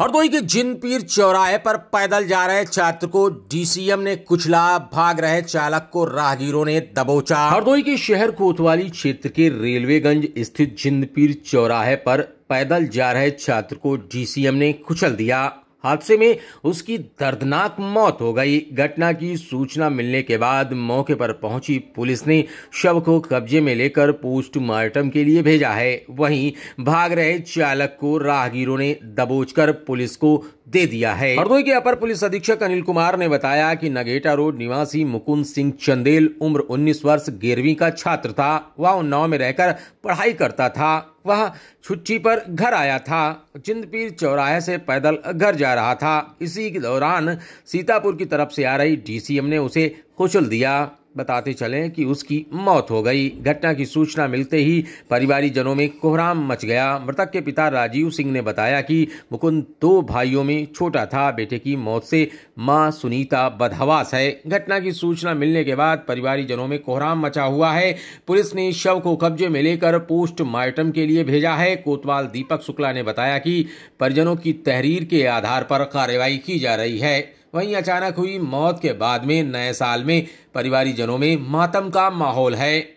हरदोई के जिन पीर चौराहे पर पैदल जा रहे छात्र को डीसीएम ने कुचला भाग रहे चालक को राहगीरों ने दबोचा हरदोई के शहर कोतवाली क्षेत्र के रेलवेगंज स्थित जिंदपीर पीर चौराहे पर पैदल जा रहे छात्र को डीसीएम ने कुचल दिया हादसे में उसकी दर्दनाक मौत हो गई घटना की सूचना मिलने के बाद मौके पर पहुंची पुलिस ने शव को कब्जे में लेकर पोस्टमार्टम के लिए भेजा है वहीं भाग रहे चालक को राहगीरों ने दबोचकर पुलिस को दे दिया है हरदोई के अपर पुलिस अधीक्षक अनिल कुमार ने बताया कि नगेटा रोड निवासी मुकुंद सिंह चंदेल उम्र 19 वर्ष गेरवी का छात्र था वह उन्नाव में रहकर पढ़ाई करता था वह छुट्टी पर घर आया था चिंदपीर चौराहे से पैदल घर जा रहा था इसी के दौरान सीतापुर की तरफ से आ रही डीसीएम ने उसे कुचल दिया बताते चलें कि उसकी मौत हो गई घटना की सूचना मिलते ही परिवारी जनों में कोहराम मच गया मृतक के पिता राजीव सिंह ने बताया कि मुकुंद दो भाइयों में छोटा था बेटे की मौत से मां सुनीता बदहवास है घटना की सूचना मिलने के बाद परिवारी जनों में कोहराम मचा हुआ है पुलिस ने शव को कब्जे में लेकर पोस्टमार्टम के लिए भेजा है कोतवाल दीपक शुक्ला ने बताया कि परिजनों की तहरीर के आधार पर कार्रवाई की जा रही है वहीं अचानक हुई मौत के बाद में नए साल में जनों में मातम का माहौल है